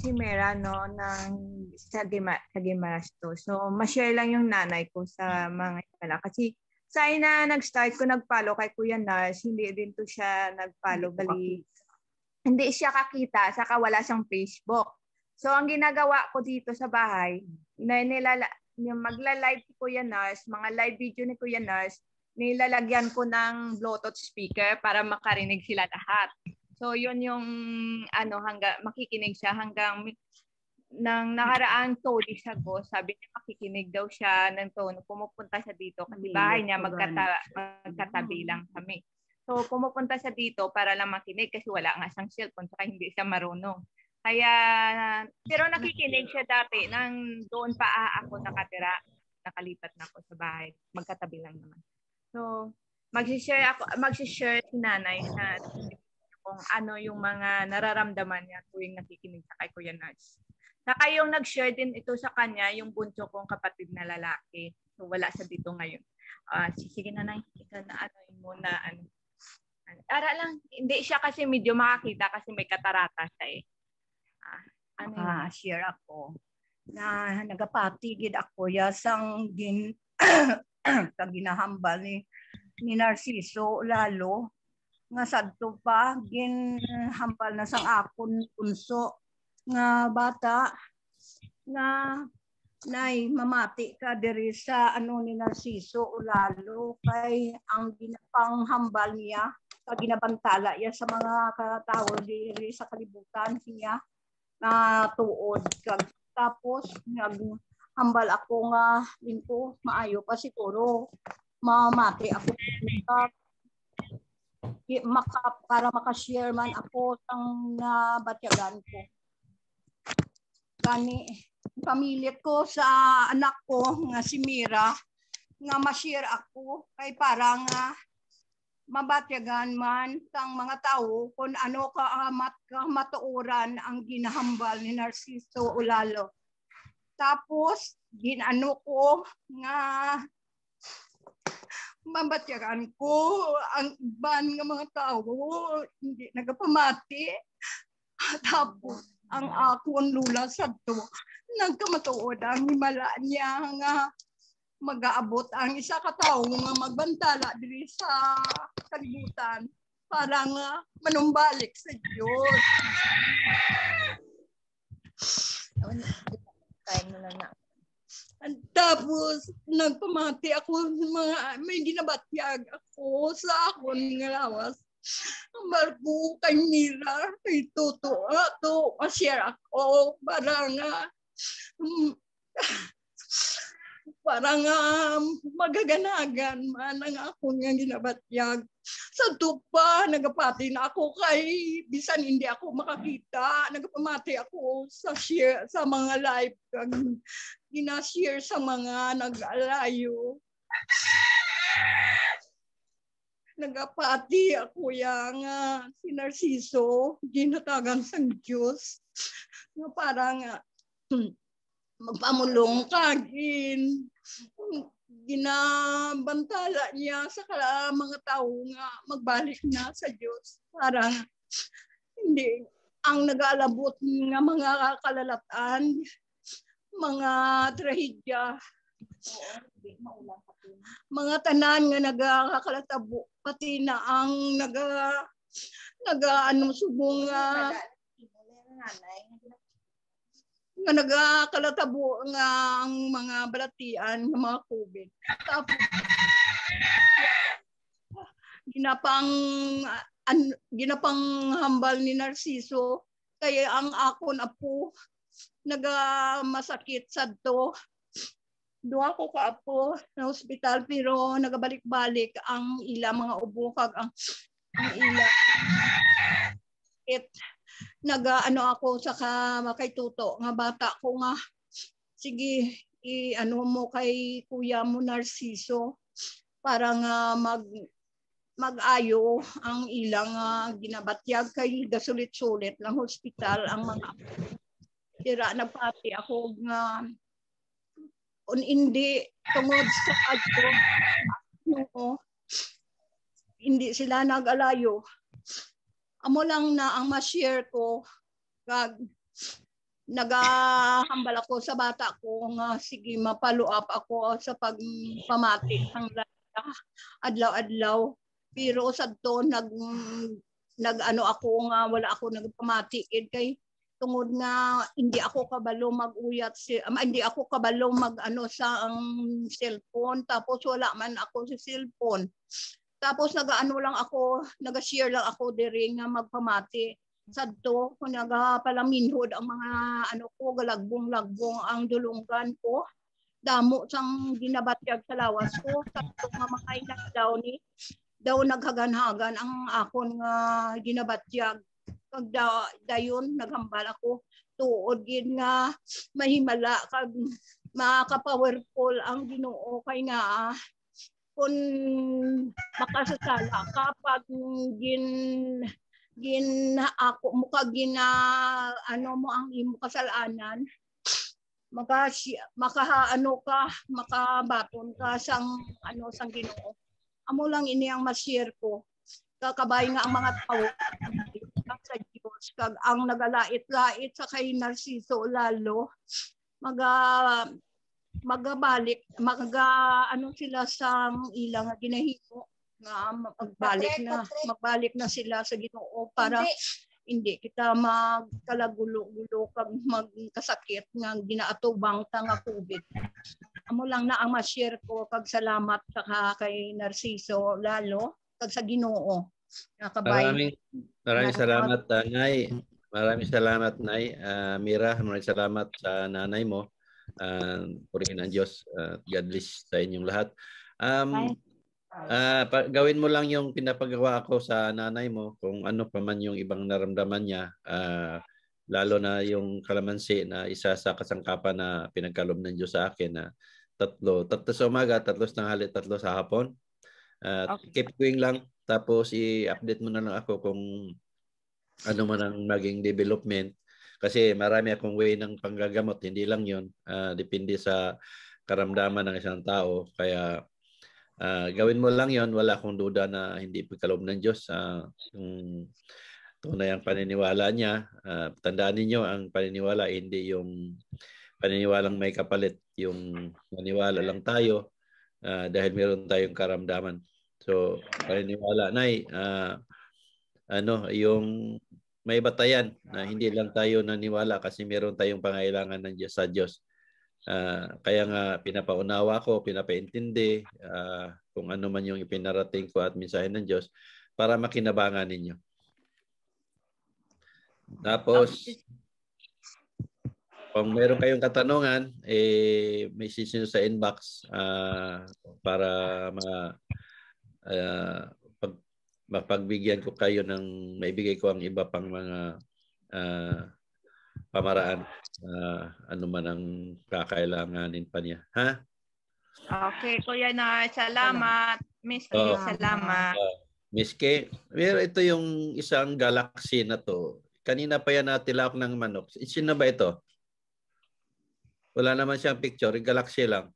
si Mera no ng sa Gima, sa Gimaras to. So ma-share lang yung nanay ko sa mga pala kasi sa ina nag-start ko nag-follow kay Kuya Nars, hindi din to siya nag-follow bali. Hindi siya kakita sa kawala siyang Facebook. So ang ginagawa ko dito sa bahay, na nilala yung magla-live si Kuya Nars, mga live video ni Kuya Nars, nilalagyan ko ng Bluetooth speaker para makarinig sila lahat. So yun yung ano hangga makikinig siya hanggang nang nakaraang Tony siya go, sabi niya makikinig daw siya ng tono. Pumupunta siya dito kasi bahay niya magkata, magkatabi mm. lang kami. So pumupunta siya dito para lang makinig kasi wala nga siyang cellphone saka hindi siya marunong. Kaya, pero nakikinig siya dati nang doon pa ah, ako nakatira. Nakalipat na ako sa bahay. Magkatabi lang naman. So, mag-share ako, mag-share si nanay na kung ano yung mga nararamdaman niya tuwing nakikinig sa kay Kuya Nudge. Saka yung nag-share din ito sa kanya, yung bunso kong kapatid na lalaki. So wala sa dito ngayon. Uh, sige na nang ikaw na ano mo muna. ano. Ara lang, hindi siya kasi medyo makakita kasi may katarata siya eh. Uh, ano ah, share ako na nagapatigid ako yasang din kaginahambal ni, ni Narciso lalo nga sadto pa gin hampal na sang akon punso nga bata nga nay mamati ka diri sa ano ni Narciso ulalo kay ang ginapanghambal niya pag ginabantala ya sa mga katawo diri sa kalibutan niya na tuod kag tapos nag hambal ako nga linko maayo pa siguro mamati ako maka, para makashare man ako ang nabatyagan ko. Gani, pamilya ko sa anak ko nga si Mira nga ma-share ako kay para nga mabatyagan man sang mga tao kung ano ka amat ah, ka matuuran ang ginahambal ni Narciso Ulalo. Tapos ginano ko nga mabatyaran ko ang iban ng mga tao, hindi nagapamati. Tapos, ang ako ang lula sa to, nagkamatuod ang himala niya nga mag-aabot ang isa ka tao nga magbantala diri sa kalibutan para nga manumbalik sa Diyos. Time na na. Tapos, nagpamati ako ng mga, may ginabatyag ako sa akong ng Amar ko kay Mira, kay ah, to, ato, ma-share ako para nga, mm, parang um, magaganagan man ang ako nga ginabatyag. Sa tupa, nagapati na ako kay bisan hindi ako makakita. Nagapamati ako sa share sa mga live kag gina-share sa mga nag-alayo. Nagapati ako yang uh, si Narciso, ginatagan sa Diyos. Na parang uh, magpamulong ka, Ginabantala niya sa kala mga tao nga magbalik na sa Diyos para hindi ang nag-aalabot ng mga kalalatan, mga trahedya, mga tanan nga nagkakalatabo pati na ang naga naga ano subong uh, nga nagkalatabo nga ang mga balatian ng mga COVID. Tapos ginapang an, ginapang hambal ni Narciso kaya ang akon apo nagamasakit sad to. Duha ko ka apo na ospital pero nagabalik-balik ang ila mga ubo kag ang, ang ila it nag ano ako sa ka makaituto nga bata ko nga sige i ano mo kay kuya mo Narciso para nga mag magayo ang ilang uh, ginabatyag kay gasulit-sulit ng hospital ang mga tira nagpati ako nga on hindi tungod sa adto no, hindi sila nag-alayo amo lang na ang ma-share ko kag nagahambal ako sa bata ko nga sige mapaluap ako sa pagpamati ang adlaw-adlaw pero sad to nag nagano ako nga wala ako nagpamati kid kay tungod na hindi ako kabalo maguyat si um, hindi ako kabalo magano sa ang um, cellphone tapos wala man ako sa si cellphone tapos nagaano lang ako, naga-share lang ako diri nga magpamati. Sadto ko naga palaminhod ang mga ano ko galagbong-lagbong ang dulungan ko. Damo sang ginabatyag sa lawas ko. Sadto nga makainak daw ni daw naghaganhagan ang akon nga ginabatyag kag da, dayon naghambal ako tuod gid nga mahimala kag maka powerful ang Ginoo kay nga ah, kon makasasala kapag gin gin ako mo ka gina ano mo ang imo kasalanan maka maka ano ka makabaton ka sang ano sang Ginoo amo lang ini ang ma-share ko kakabay nga ang mga tao sa Dios kag ang nagalait-lait sa kay Narciso lalo maga magabalik, maga ano sila sa ilang ginahimo nga magbalik patrek, na patrek. magbalik na sila sa Ginoo para hindi, hindi kita magkalagulo-gulo kag magkasakit nga ginaatubang ta nga COVID. Amo lang na ang ma-share ko kag salamat sa kay Narciso lalo kag sa Ginoo. Nakabay. Maraming maraming salamat, salamat Nay. Maraming salamat Nay. Uh, Mira, maraming salamat sa nanay mo. Uh, purihin ang Diyos. Uh, God bless sa inyong lahat. Um, uh, gawin mo lang yung pinapagawa ako sa nanay mo kung ano pa man yung ibang naramdaman niya. Uh, lalo na yung kalamansi na isa sa kasangkapan na pinagkalob ng Diyos sa akin na tatlo. Tatlo sa umaga, tatlo sa tanghali, tatlo sa hapon. Uh, okay. Keep going lang. Tapos i-update mo na lang ako kung ano man ang naging development kasi marami akong way ng panggagamot, hindi lang yun. Uh, depende sa karamdaman ng isang tao. Kaya uh, gawin mo lang yun wala akong duda na hindi pagkaloob ng Diyos. Uh, yung tunay ang paniniwala niya, uh, tandaan ninyo ang paniniwala, hindi yung paniniwalang may kapalit. Yung maniwala lang tayo uh, dahil meron tayong karamdaman. So, paniniwala. Nay, uh, ano, yung may batayan na hindi lang tayo naniwala kasi meron tayong pangailangan ng Diyos sa Diyos. Uh, kaya nga pinapaunawa ko, pinapaintindi uh, kung ano man yung ipinarating ko at mensahe ng Diyos para makinabangan ninyo. Tapos, kung meron kayong katanungan, eh, may sisin sa inbox uh, para ma, uh, mapagbigyan ko kayo ng maibigay ko ang iba pang mga uh, pamaraan uh, ano man ang kakailanganin pa niya. Ha? Okay, Kuya na salamat. Miss K, oh. salamat. Uh, Miss K, pero ito yung isang galaxy na to. Kanina pa yan natilak ng manok. Sino ba ito? Wala naman siyang picture. Galaxy lang.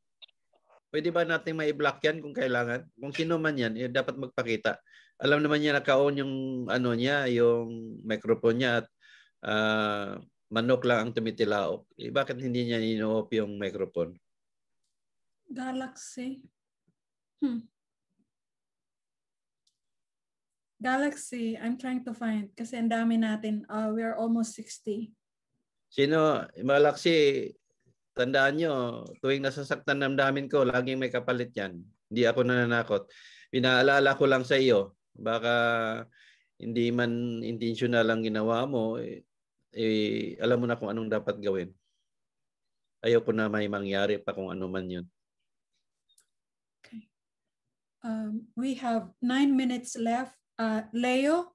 Pwede ba natin may block yan kung kailangan? Kung sino man yan, eh, dapat magpakita alam naman niya nakaon yung ano niya, yung microphone niya at uh, manok lang ang tumitilaok. Eh, bakit hindi niya ino-off yung microphone? Galaxy. Hmm. Galaxy, I'm trying to find kasi ang dami natin. Uh, we are almost 60. Sino, Galaxy, tandaan nyo, tuwing nasasaktan ng damin ko, laging may kapalit yan. Hindi ako nananakot. Pinaalala ko lang sa iyo, Baka hindi man intentional ang ginawa mo, eh, eh, alam mo na kung anong dapat gawin. Ayaw ko na may mangyari pa kung ano man yun. Okay. Um, we have nine minutes left. Uh, Leo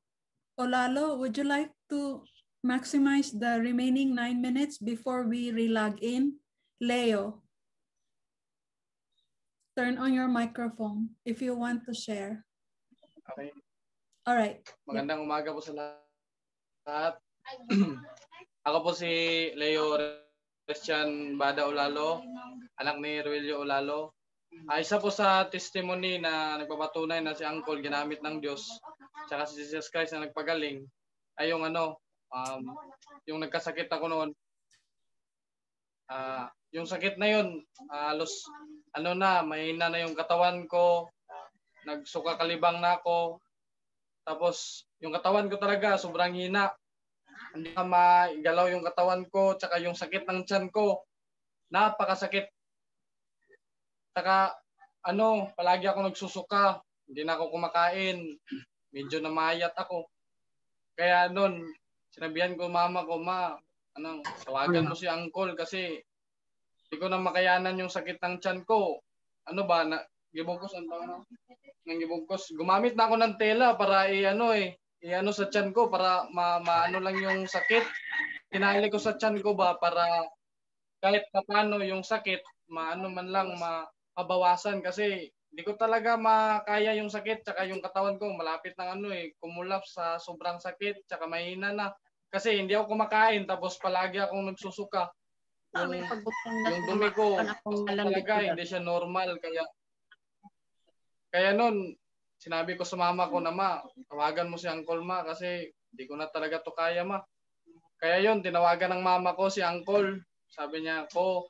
Olalo, would you like to maximize the remaining nine minutes before we re-log in? Leo, turn on your microphone if you want to share. Okay. Alright. Magandang umaga po sa lahat. Ako po si Leo Christian Bada Ulalo, anak ni Ruelio Ulalo. Ay ah, isa po sa testimony na nagpapatunay na si Uncle ginamit ng Diyos tsaka si Jesus Christ na nagpagaling ay yung ano, um, yung nagkasakit ako noon. Ah, uh, yung sakit na yun, halos uh, ano na, mahina na yung katawan ko, nagsuka kalibang na ako. Tapos yung katawan ko talaga sobrang hina. Hindi na maigalaw yung katawan ko tsaka yung sakit ng tiyan ko. Napakasakit. Tsaka ano, palagi ako nagsusuka. Hindi na ako kumakain. Medyo namayat ako. Kaya noon, sinabihan ko mama ko, ma, anong, tawagan mo si uncle kasi hindi ko na makayanan yung sakit ng tiyan ko. Ano ba, na, gibong ko saan taon na? ng gibungkos. Gumamit na ako ng tela para i-ano eh, i-ano sa tiyan ko para ma maano lang yung sakit. Tinali ko sa tiyan ko ba para kahit paano yung sakit maano man lang mabawasan kasi hindi ko talaga makaya yung sakit tsaka yung katawan ko malapit ng ano eh kumulap sa sobrang sakit tsaka mahina na kasi hindi ako kumakain tapos palagi akong nagsusuka. Ah, yung, yung dumi ko talaga hindi siya normal kaya kaya noon, sinabi ko sa mama ko na ma, tawagan mo si Uncle ma kasi hindi ko na talaga to kaya ma. Kaya yon tinawagan ng mama ko si Uncle. Sabi niya ko,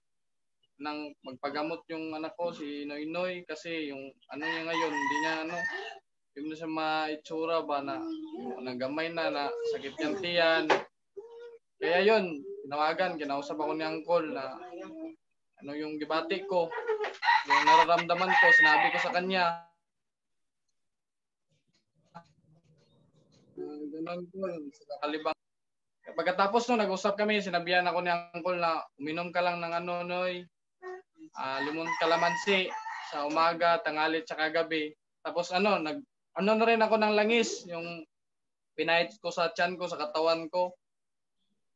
nang magpagamot yung anak ko si Noynoy kasi yung ano niya ngayon hindi niya ano hindi siya maitsura ba na yung gamay na na sakit niyang tiyan kaya yon tinawagan kinausap ako ni Uncle na ano yung gibati ko yung nararamdaman ko sinabi ko sa kanya Uh, ganun doon. Kalibang. Eh. Pagkatapos no, nag-usap kami, sinabihan ako ni Uncle na uminom ka lang ng ano, noy. Uh, limon kalamansi sa umaga, tanghali, tsaka gabi. Tapos ano, nag, ano na rin ako ng langis, yung pinahit ko sa tiyan ko, sa katawan ko.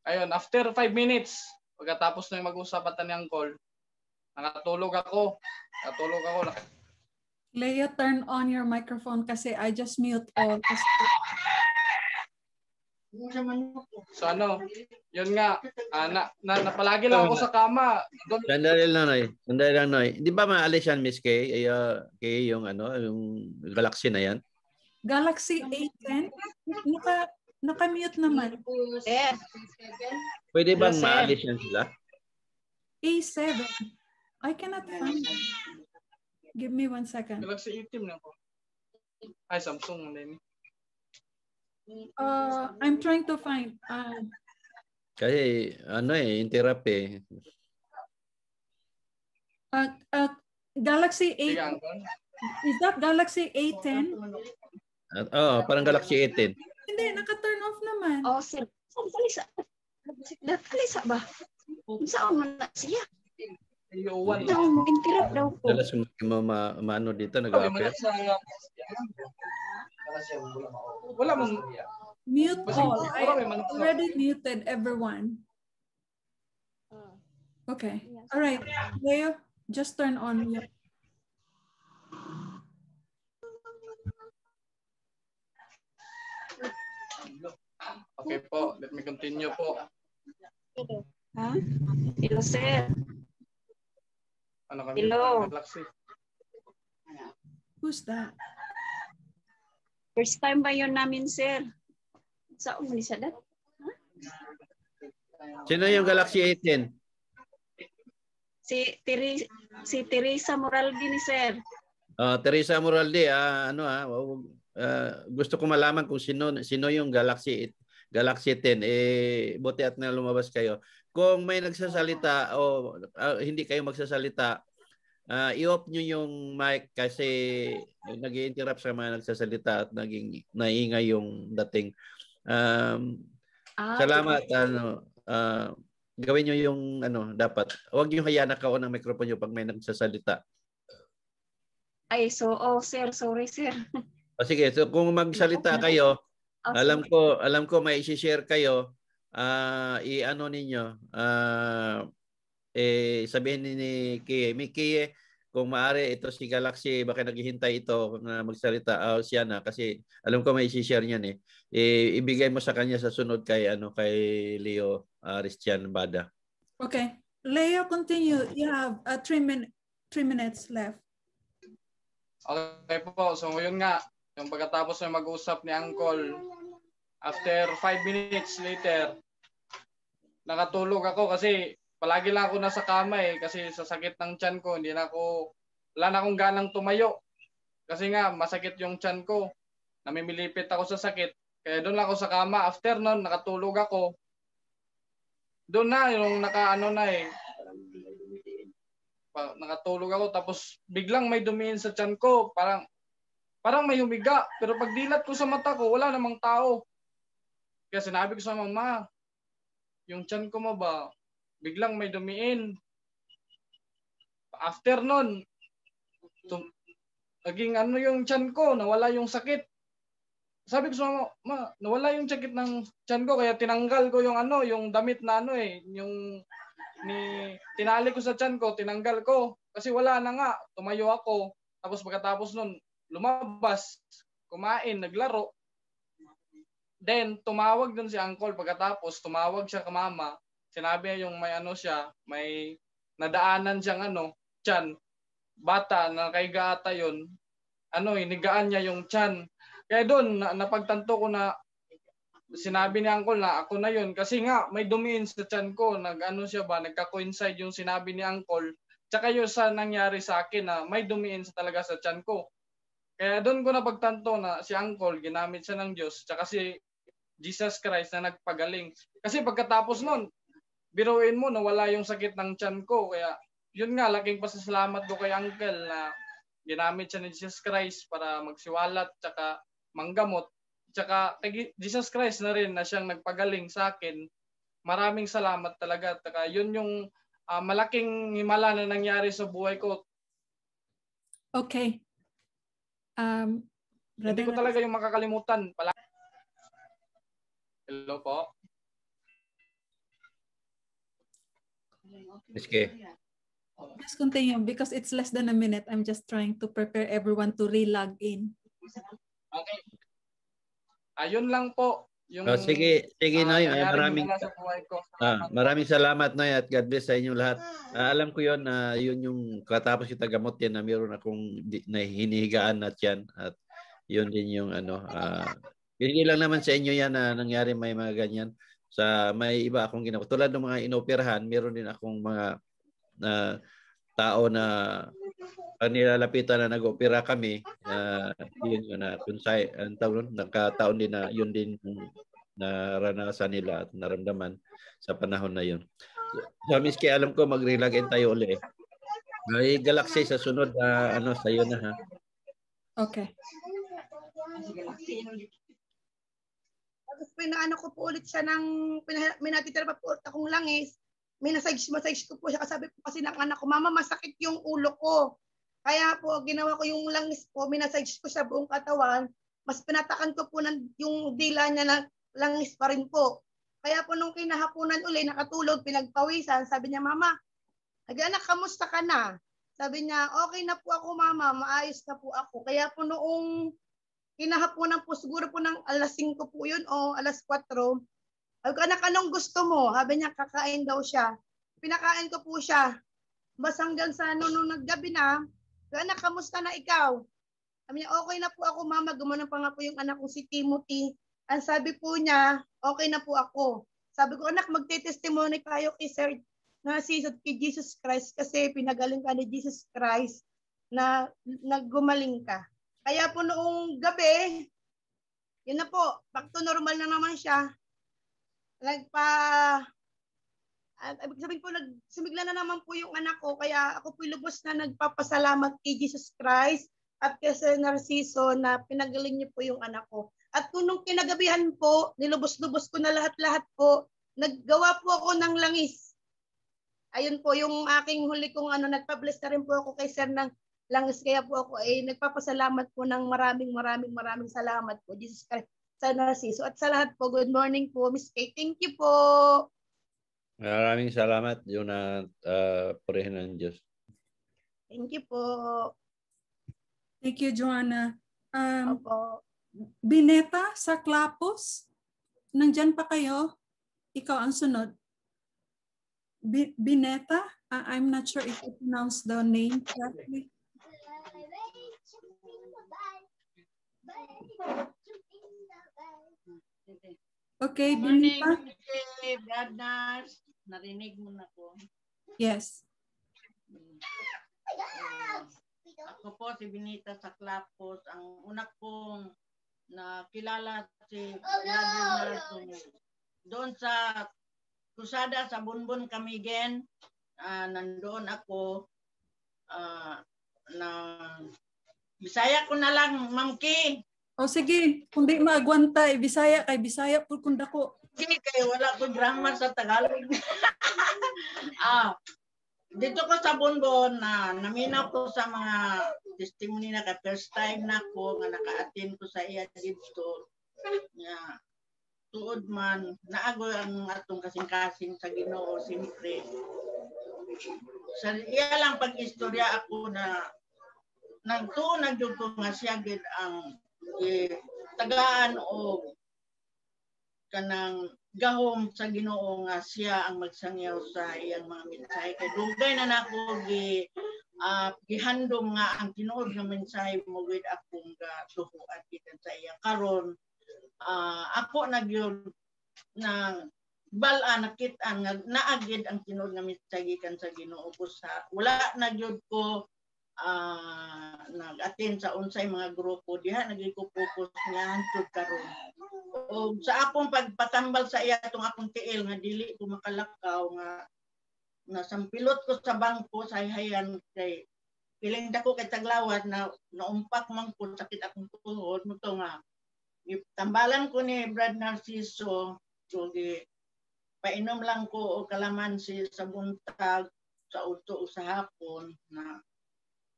Ayun, after 5 minutes, pagkatapos na mag-usap at ni Uncle, nakatulog ako. Nakatulog ako. Leo, turn on your microphone kasi I just mute all. Kasi So ano, yun nga, ah, na, na, napalagi lang ako sa kama. Sandali lang, Noy. Sandali lang, Noy. Di ba maalis yan, Miss Kay? Ay, ah, Kay, yung ano, yung galaxy na yan. Galaxy A10? Naka, naka-mute naman. Yes. Pwede bang Yes, sir. maalis yan sila? A7. I cannot find it. Give me one second. Galaxy A10 na ako. Ay, Samsung na yun. Uh, I'm trying to find. Uh, Kasi ano eh, therapy. eh. Uh, uh, Galaxy A. Is that Galaxy A10? Uh, oh, parang Galaxy A10. Hindi, naka-turn off naman. Oh, si Dalisa. Dalisa ba? Saan mo na siya? Iwan daw mo, interrupt daw ko. Dalas mo, ma, ma, ano dito, nag-appear. Wala mong Mute all. I already muted everyone. Hmm. Okay. All right. Leo, just turn on mute. Okay po, let me continue po. Ha? Hello, sir. Ano kami? Hello. Who's that? First time ba yun namin, sir? Sa umli sa dat? Huh? Sino yung Galaxy 18? Si, Teri si Teresa Moraldi ni sir. Uh, Teresa Moraldi, uh, ano ah, uh, uh, gusto ko malaman kung sino sino yung Galaxy 8, Galaxy 10 eh buti at na lumabas kayo. Kung may nagsasalita o uh, hindi kayo magsasalita, uh, i-off nyo yung mic kasi nag interrupt sa mga nagsasalita at naging naingay yung dating. Um, ah, salamat. Okay. Ano, uh, gawin nyo yung ano, dapat. Huwag nyo kaya nakaon ang microphone nyo pag may nagsasalita. Ay, so, oh, sir, sorry, sir. O sige, so kung magsalita kayo, okay. alam ko, alam ko may i-share kayo, uh, i-ano ninyo, uh, eh, sabihin ni, ni Kie, may Kie, kung maaari ito si Galaxy baka naghihintay ito na magsalita uh, siya na kasi alam ko may i-share niyan eh. I- eh, ibigay mo sa kanya sa sunod kay ano kay Leo uh, Bada. Okay. Leo, continue. You have uh, three, min- three minutes left. Okay po. So yun nga, yung pagkatapos na mag-usap ni Uncle, after five minutes later, nakatulog ako kasi palagi lang ako nasa kama eh kasi sa sakit ng tiyan ko, hindi na ako wala na akong ganang tumayo. Kasi nga masakit yung tiyan ko. Namimilipit ako sa sakit. Kaya doon lang ako sa kama. After noon, nakatulog ako. Doon na, yung nakaano na eh. Pa, nakatulog ako. Tapos biglang may dumiin sa tiyan ko. Parang, parang may humiga. Pero pag dilat ko sa mata ko, wala namang tao. Kaya sinabi ko sa mama, yung tiyan ko mo ba, biglang may dumiin. After nun, tum- naging ano yung chan ko, nawala yung sakit. Sabi ko sa mama, ma, nawala yung sakit ng chan ko kaya tinanggal ko yung ano, yung damit na ano eh, yung ni tinali ko sa chan ko, tinanggal ko kasi wala na nga, tumayo ako. Tapos pagkatapos nun, lumabas, kumain, naglaro. Then tumawag dun si uncle pagkatapos tumawag siya kamama, sinabi niya yung may ano siya, may nadaanan siyang ano, chan, bata na kay Gata yon ano, inigaan niya yung chan. Kaya doon, na, napagtanto ko na sinabi ni Uncle na ako na yon kasi nga may dumiin sa chan ko nag-ano siya ba nagka-coincide yung sinabi ni Uncle tsaka yun sa nangyari sa akin na may dumiin sa talaga sa chan ko kaya doon ko napagtanto na si Uncle ginamit siya ng Diyos tsaka si Jesus Christ na nagpagaling kasi pagkatapos noon biruin mo, na wala yung sakit ng tiyan ko. Kaya, yun nga, laking pasasalamat ko kay Uncle na ginamit siya ni Jesus Christ para magsiwalat, tsaka manggamot. Tsaka kay Jesus Christ na rin na siyang nagpagaling sa akin. Maraming salamat talaga. Tsaka yun yung uh, malaking himala na nangyari sa buhay ko. Okay. Um, Hindi ko talaga yung makakalimutan. Pala- Hello po. Sige. Just continue because it's less than a minute. I'm just trying to prepare everyone to re-log in. Okay. Ayun lang po. Yung, oh, sige, sige uh, Noy. Ah, maraming, maraming, ah, maraming salamat Noy at God bless sa inyo lahat. Ah, alam ko yun, ah, yun yung katapos yung tagamot yan na meron akong di, na hinihigaan at yan. At yun din yung ano, ah, lang naman sa inyo yan na nangyari may mga ganyan. Sa may iba akong ginawa. Tulad ng mga inoperahan, meron din akong mga na uh, tao na uh, nilalapitan na nag-opera kami uh, yun yun na kunsay ang tawag nun, nakataon din na yun din naranasan nila at naramdaman sa panahon na yun. So, miski alam ko mag-relogin tayo ulit. Ay, Galaxy sa sunod na uh, ano sa iyo na ha. Okay. Tapos pinaano ko po ulit siya ng, pinah- minatitira pa po ulit akong langis. Minasage, masage ko po siya. Kasabi po kasi ng anak ko, mama, masakit yung ulo ko. Kaya po, ginawa ko yung langis po, minasage ko siya buong katawan. Mas pinatakan ko po ng, yung dila niya na langis pa rin po. Kaya po nung kinahaponan uli, nakatulog, pinagpawisan, sabi niya, Mama, anak, kamusta ka na? Sabi niya, okay na po ako, Mama, maayos na po ako. Kaya po noong Hinahaponan po, siguro po ng alas 5 po yun o alas 4. Sabi ko, anak, anong gusto mo? Habi niya, kakain daw siya. Pinakain ko po siya. Mas hanggang sa ano, nung naggabi na, anak, kamusta na ikaw? Sabi niya, okay na po ako, mama. Gumanong pa nga po yung anak ko si Timothy. Ang sabi po niya, okay na po ako. Sabi ko, anak, magte-testimony tayo kay Sir na si kay Jesus Christ kasi pinagaling ka ni Jesus Christ na naggumaling ka. Kaya po noong gabi, yun na po, back to normal na naman siya. Nagpa, ibig ah, sabihin po, nag, sumigla na naman po yung anak ko. Kaya ako po lubos na nagpapasalamat kay Jesus Christ at kay Sir Narciso na pinagaling niyo po yung anak ko. At po nung kinagabihan po, nilubos-lubos ko na lahat-lahat po, naggawa po ako ng langis. Ayun po, yung aking huli kong ano, nagpa-bless na rin po ako kay Sir ng langis. Kaya po ako ay eh, nagpapasalamat po ng maraming maraming maraming salamat po. Jesus Christ sa Narciso. At sa lahat po, good morning po, Miss Kay. Thank you po. Maraming salamat, yun na uh, ah, purihin ng Diyos. Thank you po. Thank you, Joanna. Um, Opo. Bineta sa Klapos, nandyan pa kayo? Ikaw ang sunod. Bineta, uh, I'm not sure if you pronounce the name correctly. Okay, Binita. Brothers, narinig mo na ko. Yes. Ako po si Binita sa Clapos. Ang una kong nakilala si Brother oh, no. Doon sa Kusada sa Bunbun Kamigen, uh, ah, nandoon ako uh, na Bisaya ko na lang, Ma'am Ki. O oh, sige, kung di maagwanta, eh, Bisaya kay Bisaya po kung dako. Sige kayo, wala ko grammar sa Tagalog. ah, dito ko sa Bonbon na naminaw ko sa mga testimony na ka first time na ko nga naka-attend ko sa iya dito. Nga tuod man naago ang atong kasing-kasing sa Ginoo simpre. Sa iya lang pag-istorya ako na nagtuon na jud ko nga siya gid ang eh, tagaan o kanang gahom sa Ginoo nga siya ang magsangyaw sa iyang mga mensahe kay dugay na nako gi uh, gihandom nga ang tinuod nga mensahe mo with akong gatuhuan kita sa iya karon uh, ah, ako na gyud bala nakit-an nga naagid ang tinuod nga mensahe gikan sa Ginoo ko sa wala na ko uh, nag-attend sa unsay mga grupo diha nagiko-focus nga hantud karon o sa akong pagpatambal sa iya tong akong tiil nga dili ko makalakaw nga nasampilot ko sa bangko sa hayan kay piling dako kay taglawat na naumpak man ko sakit akong tuhod mo to nga tambalan ko ni Brad Narciso so di painom lang ko o kalamansi sa buntag sa uto sa hapon na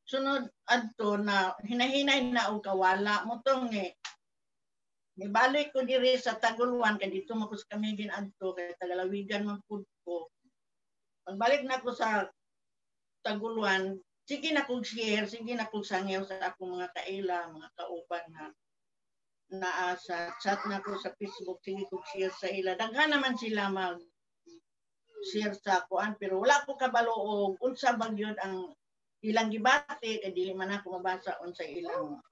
sunod adto na hinahinay na og kawala mo tong eh. Nibalik ko diri sa Taguluan kay dito mo kami din adto kay Tagalawigan man pud ko. Pagbalik na ko sa Taguluan, sige na kog share, sige na kog sangyaw sa akong mga kaila, mga kauban na naa chat na ko sa Facebook sige ko share sa ila daghan naman sila mag share sa kuan pero wala ko kabaloog unsa ba gyud ang ilang gibati kay dili man ako mabasa unsa ilang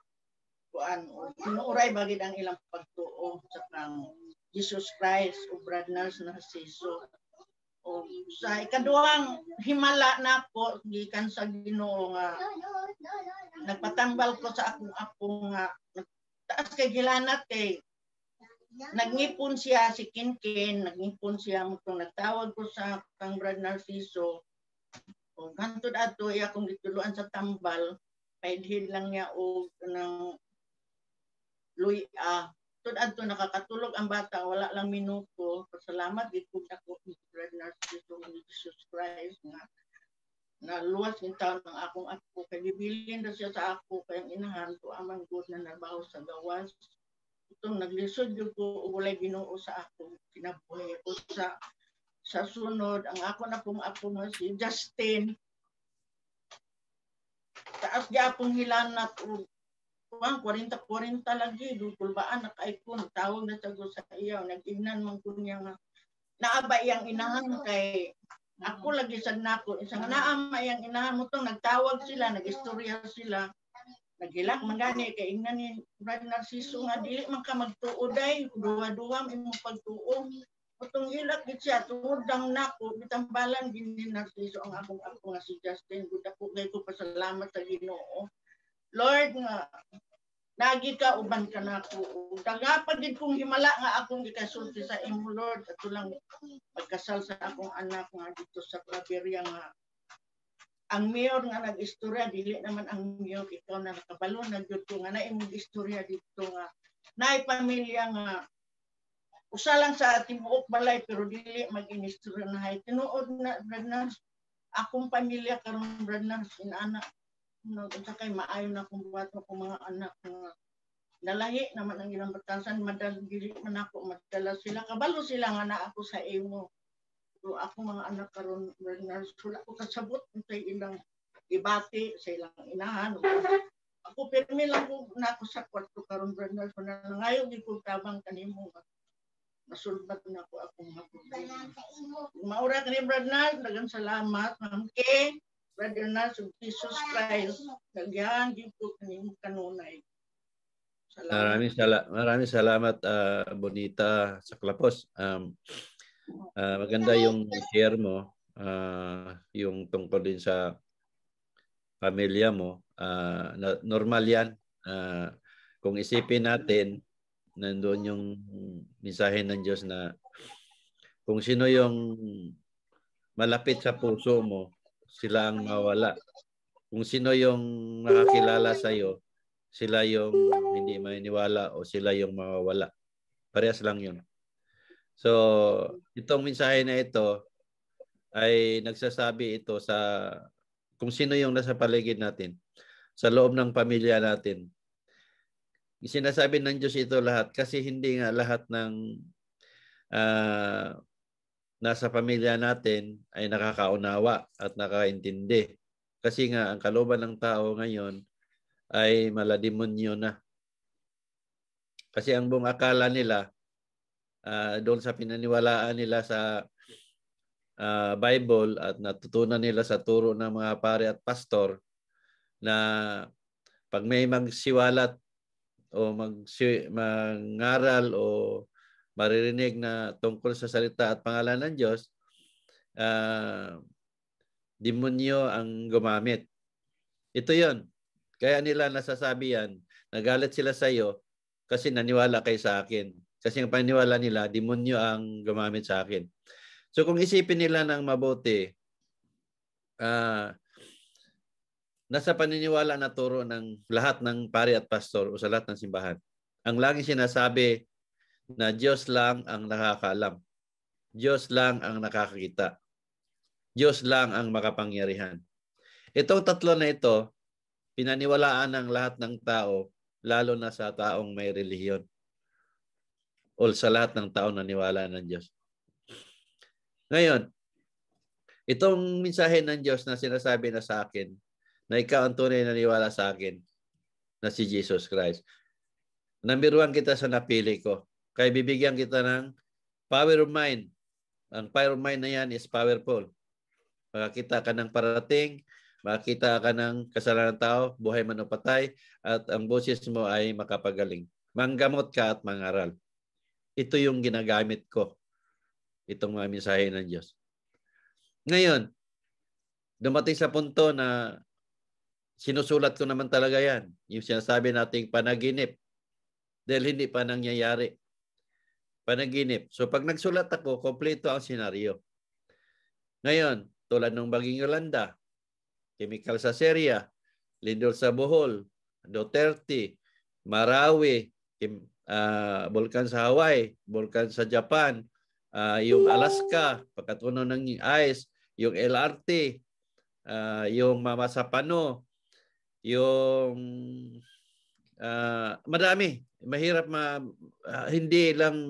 kuan tinuray bagid ang ilang pagtuo sa kang Jesus Christ o brothers na Hesus o sa ikaduhang himala na ko gikan sa Ginoo nga nagpatambal ko sa akong apo nga taas kay gilanat kay nagngipon siya si Kinkin, nagngipon siya mo nagtawag ko sa kang Brad Narciso o hantod ato, iya kong gituluan sa tambal, paidhin lang niya o ng luya. Tud adto nakakatulog ang bata, wala lang minuto. Pasalamat, gitulog ako, Mr. Nurse, Jesus Christ, nga na luwas yung taon ng akong ako. kay gibilin na siya sa ako, kay ang inahan to amang good na nabaw sa gawas. Itong naglisod yung ko, walay ginoo sa ako, kinabuhay ko sa sa sunod, ang ako na pong apo nga si Justin. Taas di akong hilanat o kuang 40-40 lagi dukol baan na kaikon tawag na sagot sa iyo Nag-ignan mong kunya nga naaba iyang inahan kay ako lagi sad nako isang naama iyang inahan mo tong nagtawag sila nag nagistorya sila nagilak man gani kay ingnan ni Brad Narciso nga dili man ka magtuoday duwa-duwa imong pagtuo Utong ilak gid siya tungudang nako bitambalan gini na siso ang akong ako nga si Justin gud ako kay ko pasalamat sa Ginoo. Lord nga lagi ka uban ka nako. Tagapad gid kong himala nga akong gikasulti sa imo Lord at lang pagkasal sa akong anak nga dito sa Claveria nga ang mayor nga nag-istorya dili naman ang mayor ikaw na nakabalo na gyud nga na imong istorya dito nga Na pamilya nga usa lang sa timuok balay pero dili mag hay tinuod na Bradnar akong pamilya karon in anak no unsa kay maayo na kung buhat ko mga anak nga nalahi naman ang ilang batasan madal dili man ako madala sila kabalo sila nga na ako sa imo so ako mga anak karon Bradnar wala ko kasabot unsay ilang ibati sa ilang inahan ako pirmi lang ko na ako sa kwarto karon Bradnar so na ngayon di ko tabang kanimo Nasulbag na ko akong magulang. Maura ka ni Brad Nas, dagang salamat. Ma'am K, Brother Nas, of Jesus Christ, nagyan, yung po kanyang kanunay. Salamat. Maraming, sala- maraming salamat, uh, Bonita Saklapos. Um, uh, maganda yung share mo, uh, yung tungkol din sa pamilya mo. Uh, normal yan. Uh, kung isipin natin, nandoon yung mensahe ng Diyos na kung sino yung malapit sa puso mo, sila ang mawala. Kung sino yung nakakilala sa iyo, sila yung hindi maniniwala o sila yung mawawala. Parehas lang yun. So, itong mensahe na ito ay nagsasabi ito sa kung sino yung nasa paligid natin, sa loob ng pamilya natin, sinasabi ng Diyos ito lahat kasi hindi nga lahat ng uh, nasa pamilya natin ay nakakaunawa at nakaintindi. Kasi nga ang kaloban ng tao ngayon ay maladimonyo na. Kasi ang buong akala nila uh, doon sa pinaniwalaan nila sa uh, Bible at natutunan nila sa turo ng mga pare at pastor na pag may magsiwalat o mag mangaral o maririnig na tungkol sa salita at pangalan ng Diyos, uh, demonyo ang gumamit. Ito yon. Kaya nila nasasabi yan, nagalit sila sa iyo kasi naniwala kay sa akin. Kasi ang paniwala nila, demonyo ang gumamit sa akin. So kung isipin nila ng mabuti, uh, Nasa paniniwala na turo ng lahat ng pari at pastor o sa lahat ng simbahan. Ang laging sinasabi na Diyos lang ang nakakaalam. Diyos lang ang nakakakita. Diyos lang ang makapangyarihan. Itong tatlo na ito, pinaniwalaan ng lahat ng tao, lalo na sa taong may relihiyon o sa lahat ng tao naniwala ng Diyos. Ngayon, itong mensahe ng Diyos na sinasabi na sa akin, na ikaw ang tunay na niwala sa akin na si Jesus Christ. Number one kita sa napili ko. Kaya bibigyan kita ng power of mind. Ang power of mind na yan is powerful. Makakita ka ng parating, makakita ka ng kasalanan tao, buhay man o patay, at ang boses mo ay makapagaling. Manggamot ka at mangaral. Ito yung ginagamit ko. Itong mga mensahe ng Diyos. Ngayon, dumating sa punto na sinusulat ko naman talaga yan. Yung sinasabi nating panaginip. Dahil hindi pa nangyayari. Panaginip. So pag nagsulat ako, kompleto ang senaryo. Ngayon, tulad ng Baging Yolanda, Chemical sa Seria, Lindol sa Bohol, Duterte, Marawi, uh, ah, Vulcan sa Hawaii, Vulcan sa Japan, uh, yung Alaska, pagkatuno ng ice, yung LRT, uh, ah, yung Mamasapano, yung uh, madami. Mahirap ma uh, hindi lang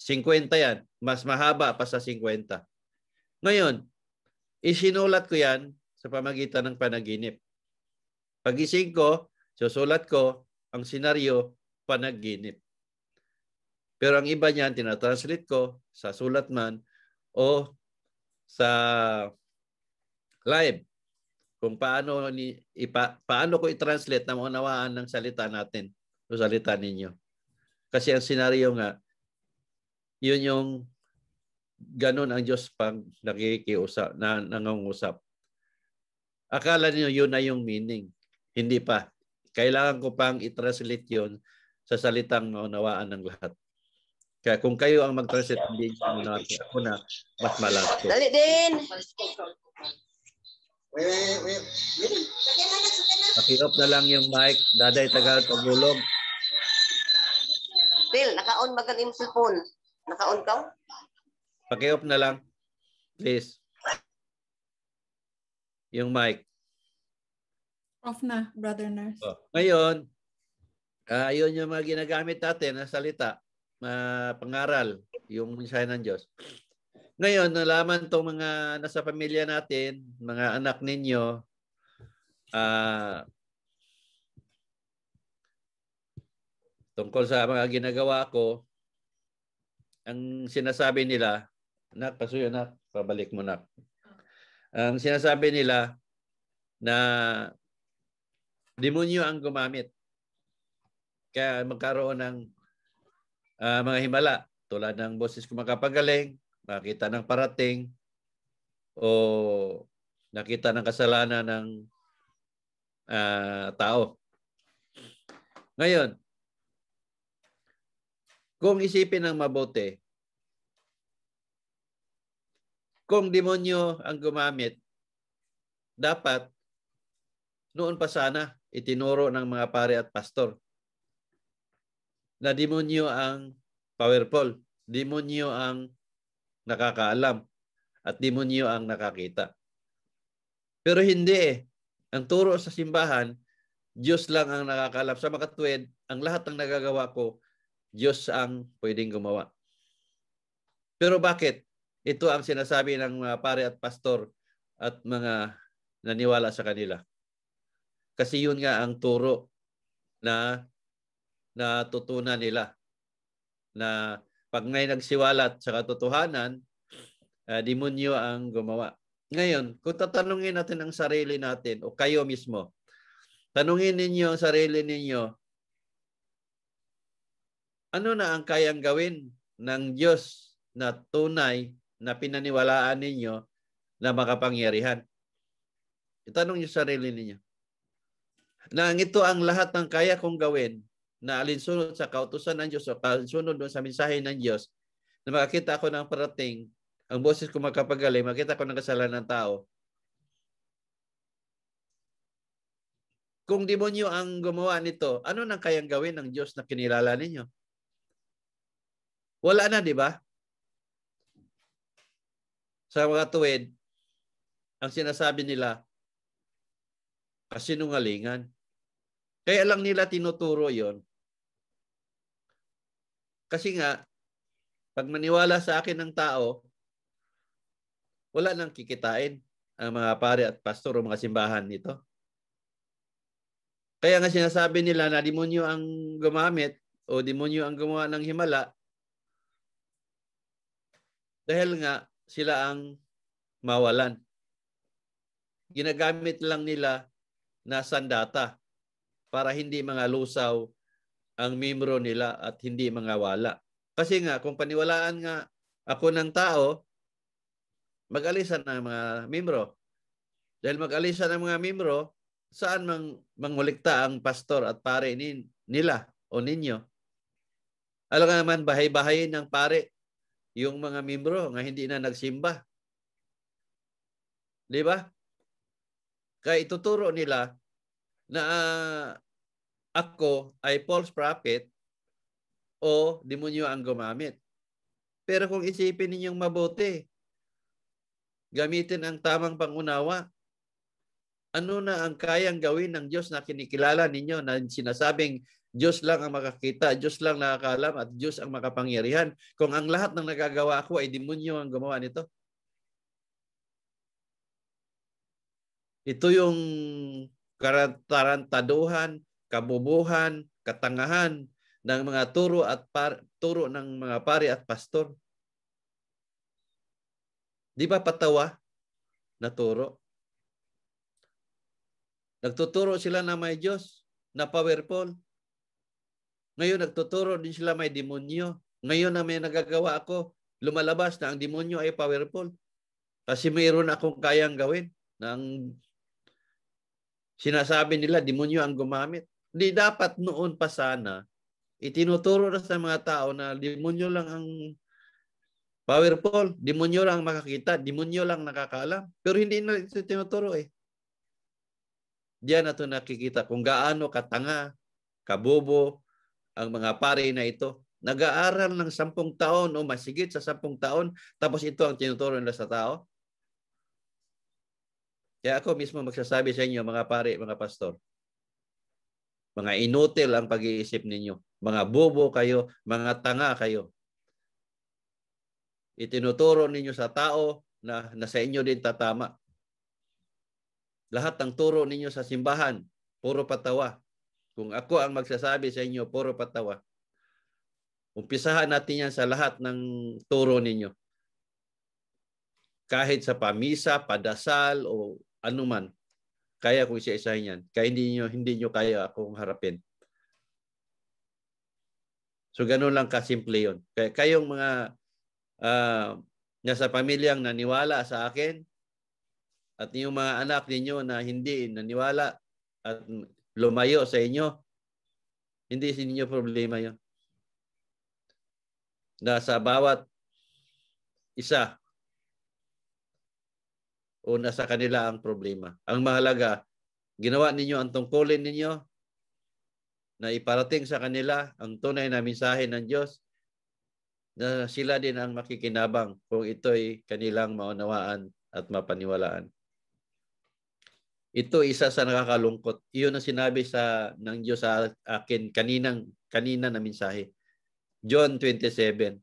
50 yan, mas mahaba pa sa 50. Ngayon, isinulat ko 'yan sa pamagitan ng panaginip. Pagising ko, susulat ko ang senaryo panaginip. Pero ang iba niyan tinatranslate ko sa sulat man o sa live kung paano ni ipa, paano ko i-translate na maunawaan ng salita natin o salita ninyo. Kasi ang senaryo nga yun yung ganun ang Diyos pang nakikiusap na nangungusap. Akala niyo yun na yung meaning. Hindi pa. Kailangan ko pang i-translate yun sa salitang maunawaan ng lahat. Kaya kung kayo ang mag-translate, hindi ko ako na mas malakas. Dali din! Wait, wait, wait. Yun. Paki-off na lang yung mic. Daday tagal pagulog. Phil, naka-on ba yung cellphone? Naka-on ka? Paki-off na lang. Please. Yung mic. Off na, brother nurse. Oh. Ngayon, uh, yun yung mga ginagamit natin na salita, uh, pangaral, yung mensahe ng Diyos. Ngayon, nalaman tong mga nasa pamilya natin, mga anak ninyo, uh, tungkol sa mga ginagawa ko, ang sinasabi nila, nak, pasuyo nak, pabalik mo nak. Ang sinasabi nila na demonyo ang gumamit. Kaya magkaroon ng uh, mga himala tulad ng boses kumakapagaling, nakita ng parating o nakita ng kasalanan ng uh, tao. Ngayon, kung isipin ng mabuti, kung demonyo ang gumamit, dapat noon pa sana itinuro ng mga pare at pastor na demonyo ang powerful, demonyo ang nakakaalam at demonyo ang nakakita. Pero hindi eh. Ang turo sa simbahan, Diyos lang ang nakakaalam. Sa makatwid, ang lahat ng nagagawa ko, Diyos ang pwedeng gumawa. Pero bakit? Ito ang sinasabi ng mga pare at pastor at mga naniwala sa kanila. Kasi yun nga ang turo na natutunan nila na pag may nagsiwalat sa katotohanan, uh, eh, demonyo ang gumawa. Ngayon, kung tatanungin natin ang sarili natin o kayo mismo, tanungin ninyo ang sarili ninyo, ano na ang kayang gawin ng Diyos na tunay na pinaniwalaan ninyo na makapangyarihan? Itanong niyo sarili ninyo. Na ito ang lahat ng kaya kong gawin na alinsunod sa kautusan ng Diyos o alinsunod doon sa mensahe ng Diyos na makakita ako ng parating, ang boses ko magkapagaling, makita ko ng kasalanan ng tao. Kung demonyo ang gumawa nito, ano nang kayang gawin ng Diyos na kinilala ninyo? Wala na, di ba? Sa mga tuwid, ang sinasabi nila, kasinungalingan. Kaya lang nila tinuturo yon kasi nga, pag maniwala sa akin ng tao, wala nang kikitain ang mga pare at pastor o mga simbahan nito. Kaya nga sinasabi nila na demonyo ang gumamit o demonyo ang gumawa ng himala dahil nga sila ang mawalan. Ginagamit lang nila na sandata para hindi mga lusaw ang miyembro nila at hindi mga wala. Kasi nga, kung paniwalaan nga ako ng tao, mag-alisan na mga miyembro. Dahil mag-alisan ang mga miyembro, saan mang mangulikta ang pastor at pare nin, nila o ninyo? Alam ka naman, bahay-bahay ng pare yung mga miyembro nga hindi na nagsimba. Di ba? Kaya ituturo nila na uh, ako ay false prophet o demonyo ang gumamit. Pero kung isipin ninyong mabuti, gamitin ang tamang pangunawa, ano na ang kayang gawin ng Diyos na kinikilala ninyo na sinasabing Diyos lang ang makakita, Diyos lang nakakalam at Diyos ang makapangyarihan. Kung ang lahat ng nagagawa ko ay demonyo ang gumawa nito. Ito yung tarantaduhan, kabubuhan, katangahan ng mga turo at par, turo ng mga pari at pastor. Di ba patawa na turo? Nagtuturo sila na may Diyos, na powerful. Ngayon nagtuturo din sila may demonyo. Ngayon na may nagagawa ako, lumalabas na ang demonyo ay powerful. Kasi mayroon akong kayang gawin na ang sinasabi nila, demonyo ang gumamit di dapat noon pa sana itinuturo na sa mga tao na demonyo lang ang powerful, demonyo lang ang makakita, demonyo lang nakakaalam. Pero hindi na ito tinuturo eh. Diyan nato nakikita kung gaano katanga, kabobo ang mga pare na ito. Nag-aaral ng sampung taon o masigit sa sampung taon tapos ito ang tinuturo nila sa tao. Kaya ako mismo magsasabi sa inyo mga pare, mga pastor, mga inutil ang pag-iisip ninyo. Mga bobo kayo, mga tanga kayo. Itinuturo ninyo sa tao na, na sa inyo din tatama. Lahat ng turo ninyo sa simbahan, puro patawa. Kung ako ang magsasabi sa inyo, puro patawa. Umpisahan natin yan sa lahat ng turo ninyo. Kahit sa pamisa, padasal, o anuman kaya ko isa-isahin yan. Kaya hindi niyo hindi niyo kaya akong harapin. So ganoon lang kasimple yon. Kaya kayong mga uh, nasa pamilyang naniwala sa akin at yung mga anak ninyo na hindi naniwala at lumayo sa inyo, hindi sa inyo problema yon. Nasa bawat isa o nasa kanila ang problema. Ang mahalaga, ginawa ninyo ang tungkulin ninyo na iparating sa kanila ang tunay na mensahe ng Diyos na sila din ang makikinabang kung ito'y kanilang maunawaan at mapaniwalaan. Ito isa sa nakakalungkot. Iyon ang sinabi sa ng Diyos sa akin kaninang kanina na mensahe. John 27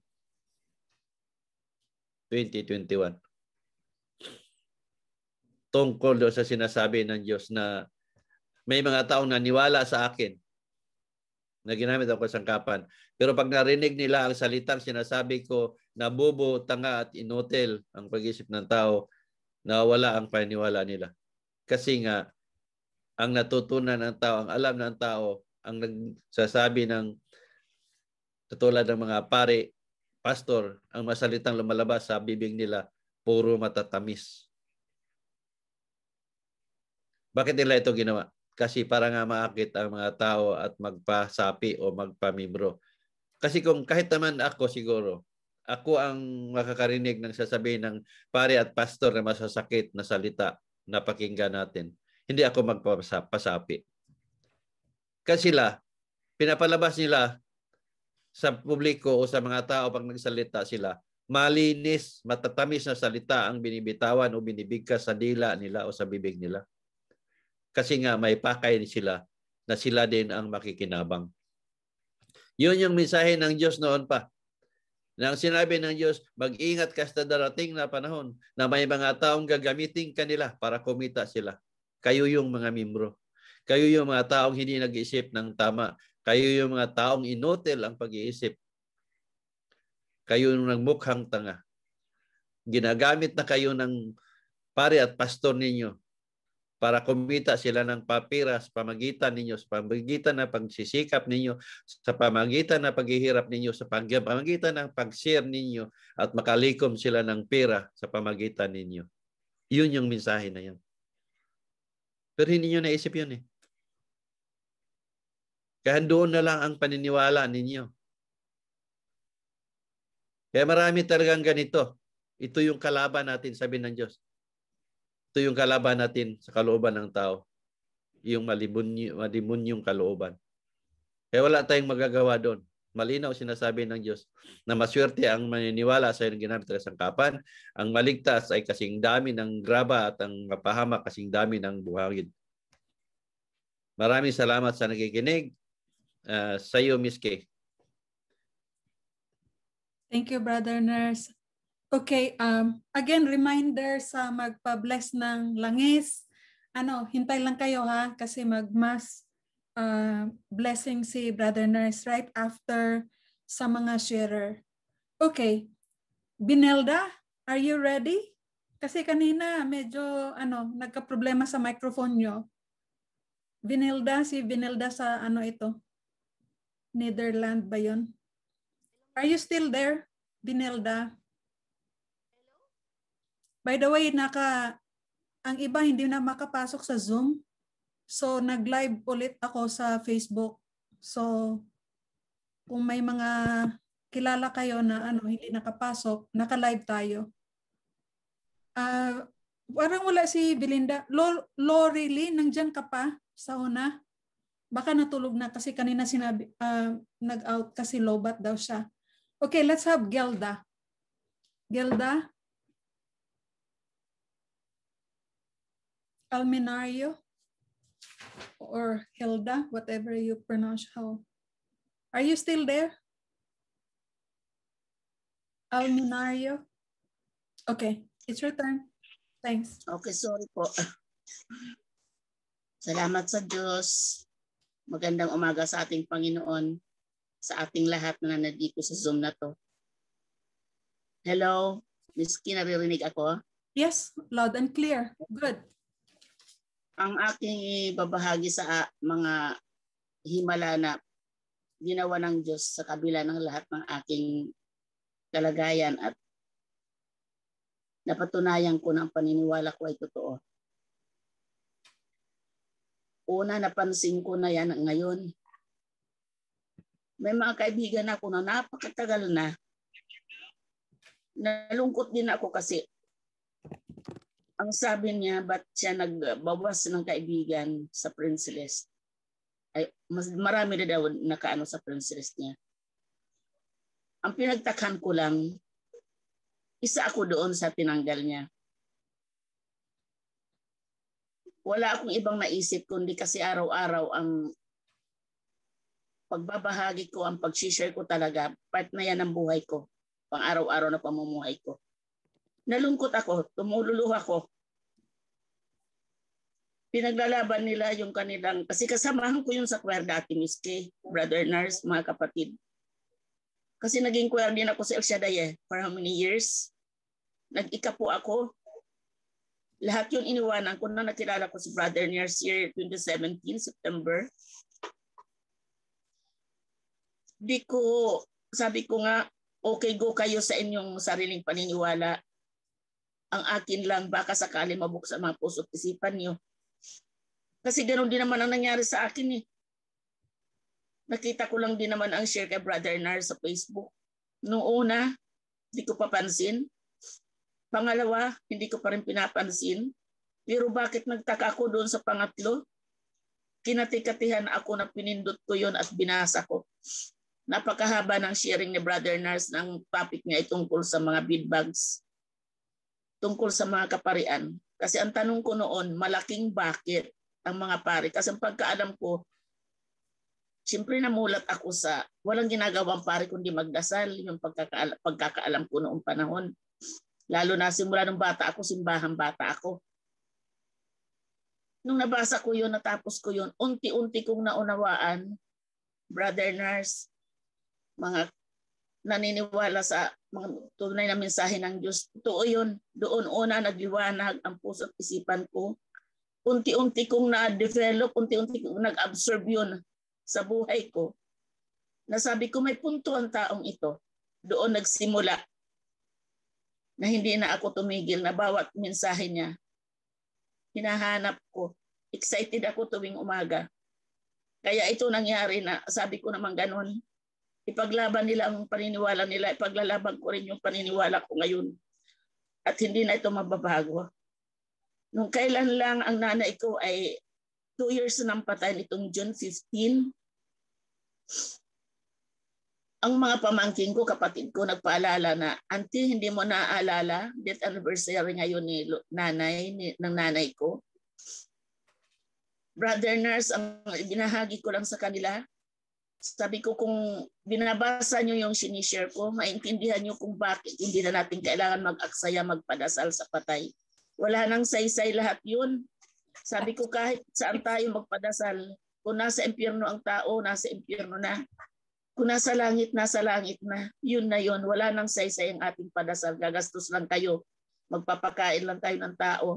2021 tungkol doon sa sinasabi ng Diyos na may mga taong naniwala sa akin na ginamit ako sa sangkapan. Pero pag narinig nila ang salitang sinasabi ko na bobo, tanga at inutil ang pag-isip ng tao, na wala ang paniwala nila. Kasi nga, ang natutunan ng tao, ang alam ng tao, ang nagsasabi ng katulad ng mga pare, pastor, ang masalitang lumalabas sa bibig nila, puro matatamis. Bakit nila ito ginawa? Kasi para nga maakit ang mga tao at magpasapi o magpamibro. Kasi kung kahit naman ako siguro, ako ang makakarinig ng sasabihin ng pare at pastor na masasakit na salita na pakinggan natin. Hindi ako magpapasapi. Kasi sila, pinapalabas nila sa publiko o sa mga tao pag nagsalita sila, malinis, matatamis na salita ang binibitawan o binibigkas sa dila nila o sa bibig nila. Kasi nga may pakay sila na sila din ang makikinabang. Yun yung mensahe ng Diyos noon pa. Nang sinabi ng Diyos, mag-ingat ka sa darating na panahon na may mga taong gagamitin kanila para kumita sila. Kayo yung mga membro. Kayo yung mga taong hindi nag-iisip ng tama. Kayo yung mga taong inotel ang pag-iisip. Kayo yung nagmukhang tanga. Ginagamit na kayo ng pare at pastor ninyo para kumita sila ng papira sa pamagitan ninyo, sa pamagitan ng pagsisikap ninyo, sa pamagitan ng paghihirap ninyo, sa pamagitan ng pag-share ninyo at makalikom sila ng pera sa pamagitan ninyo. Yun yung mensahe na yan. Pero hindi nyo naisip yun eh. Kaya doon na lang ang paniniwala ninyo. Kaya marami talagang ganito. Ito yung kalaban natin, sabi ng Diyos. Ito yung kalaban natin sa kalooban ng tao. Yung malimun, malimun yung kalooban. Kaya wala tayong magagawa doon. Malinaw sinasabi ng Diyos na maswerte ang maniniwala sa iyong ginamit sangkapan. Ang maligtas ay kasing dami ng graba at ang mapahama kasing dami ng buhangin. Maraming salamat sa nakikinig. Uh, sa iyo, Miss Kay. Thank you, Brother Nurse. Okay, um, again, reminder sa magpa-bless ng langis. Ano, hintay lang kayo ha, kasi mag-mass uh, blessing si Brother Nurse right after sa mga sharer. Okay, Binelda, are you ready? Kasi kanina medyo ano, nagka-problema sa microphone nyo. Vinelda, si Vinelda sa ano ito? Netherlands ba yon? Are you still there, Vinelda? Binelda? By the way, naka ang iba hindi na makapasok sa Zoom. So nag-live ulit ako sa Facebook. So kung may mga kilala kayo na ano hindi nakapasok, naka-live tayo. Ah, uh, parang wala si Belinda. Lori Lee, nandyan ka pa sa una? Baka natulog na kasi kanina sinabi, uh, nag-out kasi lobat daw siya. Okay, let's have Gelda. Gelda? Almenario or Hilda, whatever you pronounce how. Are you still there? Alminario? Okay, it's your turn. Thanks. Okay, sorry po. Salamat sa Diyos. Magandang umaga sa ating Panginoon, sa ating lahat na nandito sa Zoom na to. Hello, Miss Kina, naririnig ako? Yes, loud and clear. Good ang aking ibabahagi sa ah, mga himala na ginawa ng Diyos sa kabila ng lahat ng aking kalagayan at napatunayan ko ng paniniwala ko ay totoo. Una, napansin ko na yan ngayon. May mga kaibigan ako na napakatagal na. Nalungkot din ako kasi ang sabi niya, ba't siya nagbawas ng kaibigan sa Prince List? Ay, mas, marami na daw nakaano sa Prince List niya. Ang pinagtakhan ko lang, isa ako doon sa tinanggal niya. Wala akong ibang naisip kundi kasi araw-araw ang pagbabahagi ko, ang pag-share ko talaga, part na yan ng buhay ko, pang araw-araw na pamumuhay ko nalungkot ako, tumululuha ako. Pinaglalaban nila yung kanilang, kasi kasamahan ko yung sa choir dati, Miss K, Brother Nurse, mga kapatid. Kasi naging choir din ako sa El Shaddai eh, for how many years. Nag-ika po ako. Lahat yung iniwanan ko na nakilala ko si Brother Nurse year 2017, September. Di ko, sabi ko nga, okay go kayo sa inyong sariling paniniwala ang akin lang baka sakali mabuksan mga puso at isipan niyo. Kasi ganoon din naman ang nangyari sa akin eh. Nakita ko lang din naman ang share kay Brother Nar sa Facebook. Noong una, hindi ko papansin. Pangalawa, hindi ko pa rin pinapansin. Pero bakit nagtaka ako doon sa pangatlo? Kinatikatihan ako na pinindot ko yon at binasa ko. Napakahaba ng sharing ni Brother Nars ng topic niya itungkol sa mga bead bags tungkol sa mga kaparian. Kasi ang tanong ko noon, malaking bakit ang mga pari? Kasi ang pagkaalam ko, siyempre namulat ako sa walang ginagawang pari kundi magdasal, yung pagkakaalam, pagkakaalam ko noong panahon. Lalo na simula nung bata ako, simbahan bata ako. Nung nabasa ko yun, natapos ko yun, unti-unti kong naunawaan, brother nurse, mga naniniwala sa tunay na mensahe ng Diyos. Totoo yun. Doon una nagliwanag ang puso at isipan ko. Unti-unti kong na-develop, unti-unti kong nag-absorb yun sa buhay ko. Nasabi ko may punto ang taong ito. Doon nagsimula na hindi na ako tumigil na bawat mensahe niya. Hinahanap ko. Excited ako tuwing umaga. Kaya ito nangyari na sabi ko naman ganun, Ipaglaban nila ang paniniwala nila. Ipaglalaban ko rin yung paniniwala ko ngayon. At hindi na ito mababago. Nung kailan lang ang nanay ko ay two years nang patay nitong June 15. Ang mga pamangking ko, kapatid ko, nagpaalala na, Auntie, hindi mo naaalala death anniversary ngayon ni nanay, ni, ng nanay ko. Brother nurse, ang binahagi ko lang sa kanila, sabi ko kung binabasa nyo yung sinishare ko, maintindihan nyo kung bakit hindi na natin kailangan mag-aksaya, magpadasal sa patay. Wala nang saysay lahat yun. Sabi ko kahit saan tayo magpadasal, kung nasa impyerno ang tao, nasa impyerno na. Kung nasa langit, nasa langit na. Yun na yun. Wala nang saysay ang ating padasal. Gagastos lang kayo. Magpapakain lang tayo ng tao.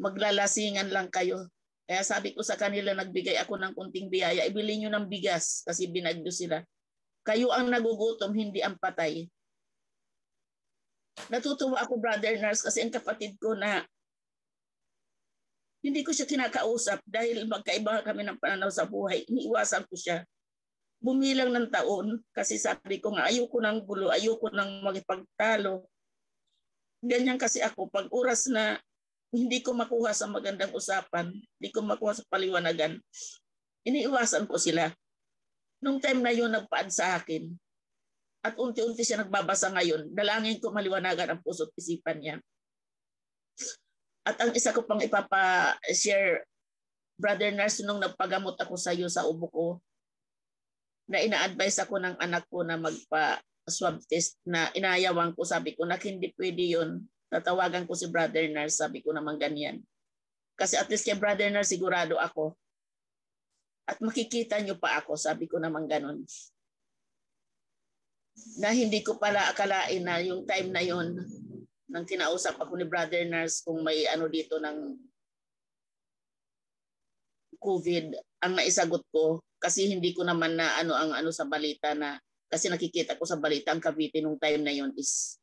Maglalasingan lang kayo. Kaya sabi ko sa kanila, nagbigay ako ng kunting biyaya, ibili nyo ng bigas kasi binagyo sila. Kayo ang nagugutom, hindi ang patay. Natutuwa ako, brother nurse, kasi ang kapatid ko na hindi ko siya kinakausap dahil magkaiba kami ng pananaw sa buhay. Iniiwasan ko siya. Bumilang ng taon kasi sabi ko nga ayoko ng gulo, ayoko ng magpagtalo. Ganyan kasi ako. Pag oras na hindi ko makuha sa magandang usapan, hindi ko makuha sa paliwanagan, iniiwasan ko sila. Nung time na yun, nagpaan sa akin. At unti-unti siya nagbabasa ngayon. Dalangin ko maliwanagan ang puso't isipan niya. At ang isa ko pang ipapa-share, Brother Nurse, nung nagpagamot ako sa iyo sa ubo ko, na ina-advise ako ng anak ko na magpa-swab test na inayawang ko, sabi ko na hindi pwede yun natawagan ko si Brother Nar, sabi ko naman ganyan. Kasi at least kay Brother Nar sigurado ako. At makikita niyo pa ako, sabi ko naman ganun. Na hindi ko pala akalain na yung time na yon nang kinausap ako ni Brother Nars kung may ano dito ng COVID, ang naisagot ko kasi hindi ko naman na ano ang ano sa balita na kasi nakikita ko sa balita ang Cavite nung time na yon is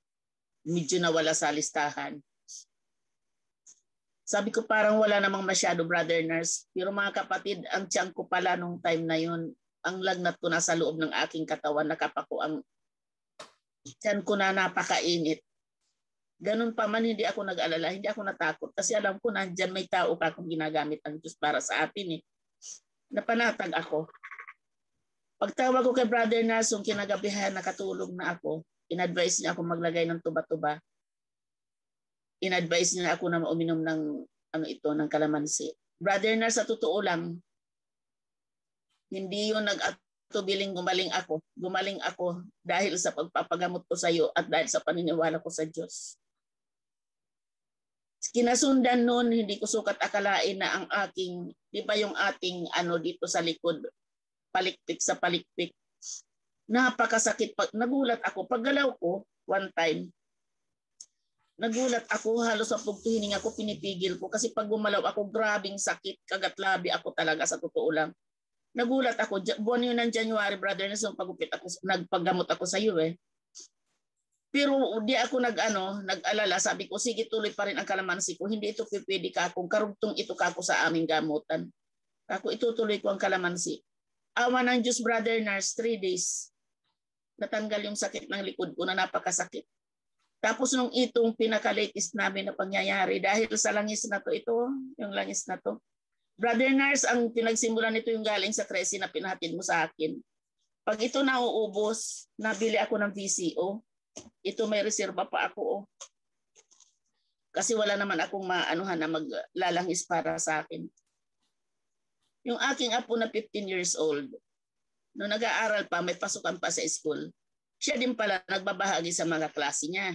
medyo nawala sa listahan. Sabi ko parang wala namang masyado brother nurse. Pero mga kapatid, ang tiyang ko pala nung time na yun, ang lagnat ko na sa loob ng aking katawan, nakapako ang tiyan ko na napakainit. Ganun pa man, hindi ako nag-alala, hindi ako natakot. Kasi alam ko, nandyan may tao pa kung ginagamit ang Diyos para sa atin eh. Napanatag ako. Pagtawag ko kay Brother Nelson, kinagabihan, nakatulong na ako in-advise niya ako maglagay ng tuba-tuba. In-advise niya ako na uminom ng ano ito, ng kalamansi. Brother na sa totoo lang, hindi yun nag-atubiling gumaling ako. Gumaling ako dahil sa pagpapagamot ko sa iyo at dahil sa paniniwala ko sa Diyos. Kinasundan noon, hindi ko sukat akalain na ang aking, di ba yung ating ano dito sa likod, paliktik sa paliktik, napakasakit. Pag, nagulat ako. Paggalaw ko, one time, nagulat ako, halos sa pugtuhining ako, pinipigil ko. Kasi pag gumalaw ako, grabing sakit, kagat labi ako talaga, sa totoo lang. Nagulat ako, buwan yun ng January, brother, na so pagupit ako, nagpagamot ako sa iyo eh. Pero di ako nag, ano, nag-alala. Sabi ko, sige tuloy pa rin ang kalamansi ko. Hindi ito pipili ka akong karugtong ito ka ako sa aming gamutan. Ako itutuloy ko ang kalamansi. Awa ng Diyos, brother, nurse, three days natanggal yung sakit ng likod ko na napakasakit. Tapos nung itong pinaka-latest namin na pangyayari dahil sa langis na to, ito, yung langis na to. Brother nurse, ang pinagsimulan nito yung galing sa Tracy na pinahatid mo sa akin. Pag ito nauubos, nabili ako ng VCO. Ito may reserva pa ako. Oh. Kasi wala naman akong maanuhan na maglalangis para sa akin. Yung aking apo na 15 years old, no nag-aaral pa, may pasukan pa sa school, siya din pala nagbabahagi sa mga klase niya.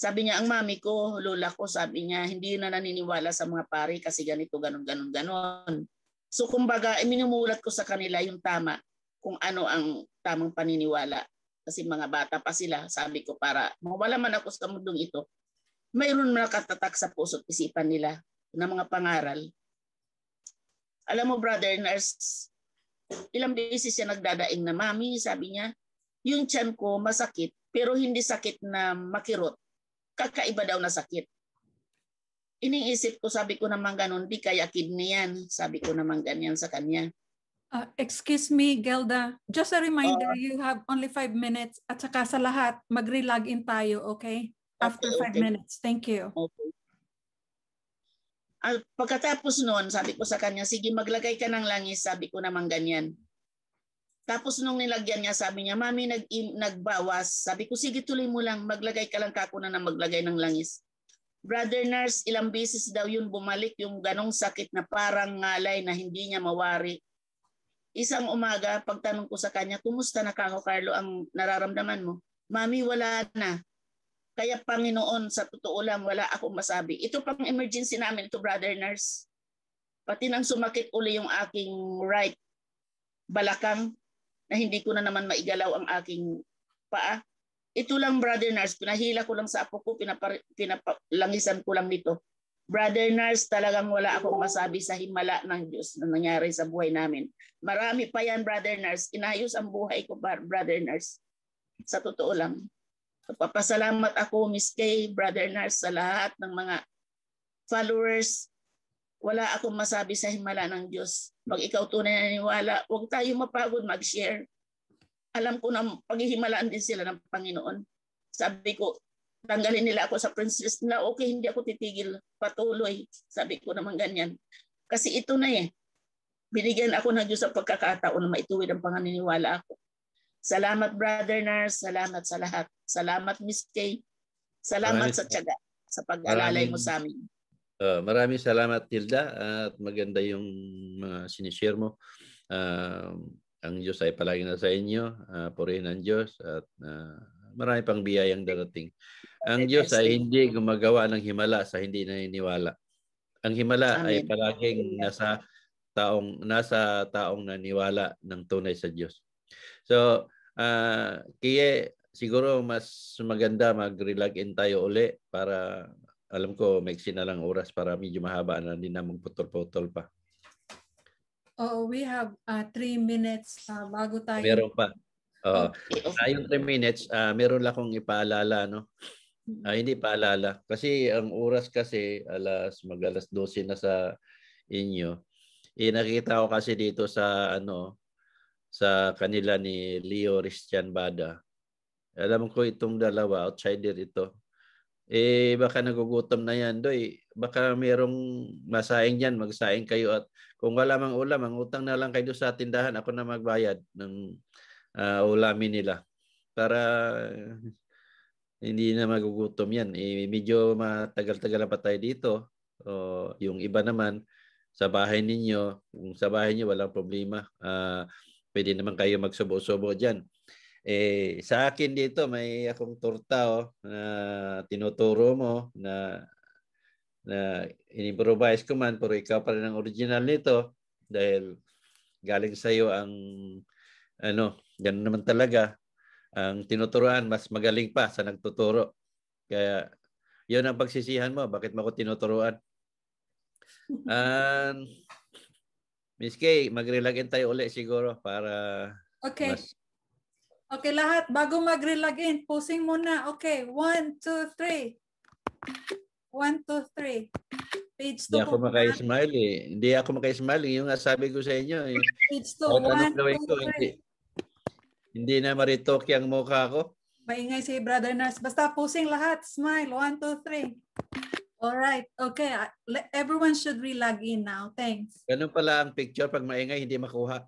Sabi niya, ang mami ko, lola ko, sabi niya, hindi na naniniwala sa mga pare kasi ganito, ganun, ganun, ganun. So kumbaga, eh, minumulat ko sa kanila yung tama, kung ano ang tamang paniniwala. Kasi mga bata pa sila, sabi ko para mawala man ako sa mundong ito, mayroon na katatak sa puso at isipan nila ng mga pangaral. Alam mo brother nurse, Ilang beses siya nagdadaing na, Mami, sabi niya, yung tiyan ko masakit, pero hindi sakit na makirot. Kakaiba daw na sakit. Iniisip ko, sabi ko naman ganun, di kaya kidney yan. Sabi ko naman ganyan sa kanya. Uh, excuse me, Gelda. Just a reminder, uh, you have only five minutes. At saka sa lahat, mag-relog in tayo, okay? After okay, five okay. minutes. Thank you. Okay. At pagkatapos noon, sabi ko sa kanya, sige maglagay ka ng langis, sabi ko naman ganyan. Tapos nung nilagyan niya, sabi niya, Mami, nag nagbawas. Sabi ko, sige tuloy mo lang, maglagay ka lang kako na na maglagay ng langis. Brother nurse, ilang beses daw yun bumalik yung ganong sakit na parang ngalay na hindi niya mawari. Isang umaga, pagtanong ko sa kanya, kumusta na kako Carlo ang nararamdaman mo? Mami, wala na. Kaya Panginoon, sa totoo lang, wala akong masabi. Ito pang emergency namin, ito brother nurse. Pati nang sumakit uli yung aking right balakang na hindi ko na naman maigalaw ang aking paa. Ito lang brother nurse, pinahila ko lang sa apo ko, pinapar- pinapalangisan ko lang nito. Brother nurse, talagang wala akong masabi sa himala ng Diyos na nangyari sa buhay namin. Marami pa yan, Brother nurse. Inayos ang buhay ko, Brother nurse. Sa totoo lang. Papasalamat ako, Miss Kay, Brother Nars, sa lahat ng mga followers. Wala akong masabi sa himala ng Diyos. Pag ikaw tunay na niwala, huwag tayo mapagod mag-share. Alam ko na paghihimalaan din sila ng Panginoon. Sabi ko, tanggalin nila ako sa princess na okay, hindi ako titigil, patuloy. Sabi ko naman ganyan. Kasi ito na eh. Binigyan ako ng Diyos sa pagkakataon na maituwid ang panganiniwala ako. Salamat Brother Nars, salamat sa lahat. Salamat Miss Kay. Salamat maraming, sa tiyaga sa pag-alalay mo sa amin. Uh, maraming salamat Tilda at maganda yung mga uh, sinishare mo. Uh, ang Diyos ay palagi na sa inyo. Uh, purihin ang Diyos at uh, marami pang biyayang darating. Ang Diyos ay hindi gumagawa ng himala sa hindi naniniwala. Ang himala Amen. ay palaging nasa taong nasa taong naniwala ng tunay sa Diyos. So, uh, Kie, siguro mas maganda mag-relog in tayo uli para alam ko maiksi na lang oras para medyo mahaba na hindi na magputol-putol pa. Oh, we have uh, three minutes uh, bago tayo. Meron pa. Oh. okay. yung three minutes, uh, meron lang akong ipaalala. No? Uh, hindi paalala. Kasi ang oras kasi, alas, mag alas 12 na sa inyo. Eh, nakita ko kasi dito sa ano sa kanila ni Leo Christian Bada. Alam ko itong dalawa, outsider ito. Eh baka nagugutom na yan, doy. Baka merong masaing yan, magsaing kayo at kung wala mang ulam, ang utang na lang kayo sa tindahan, ako na magbayad ng uh, ulamin nila. Para eh, hindi na magugutom yan. Eh, medyo matagal-tagal pa tayo dito. O, yung iba naman, sa bahay ninyo, kung sa bahay niyo walang problema. Uh, Pwede naman kayo magsubo-subo dyan. Eh, sa akin dito, may akong torta oh, na tinuturo mo na na inimprovise ko man pero ikaw pa rin ang original nito dahil galing sa iyo ang ano, ganun naman talaga ang tinuturuan mas magaling pa sa nagtuturo. Kaya yun ang pagsisihan mo, bakit mo ako tinuturuan? Um, Miss Kay, mag-relogin tayo ulit siguro para Okay. Mas... Okay, lahat. Bago mag-relogin, posing muna. Okay, one, two, three. One, two, three. Page 2. Hindi ako makaismile eh. Hindi ako makaismile. Eh. Yung nga sabi ko sa inyo eh. Page 2. Ano one, two, ko, three. Hindi, hindi na maritoki yung mukha ko. Maingay si Brother Nurse. Basta pusing lahat. Smile. One, two, three. All right. Okay. Everyone should re-log in now. Thanks. Ganun pala ang picture. Pag maingay, hindi makuha.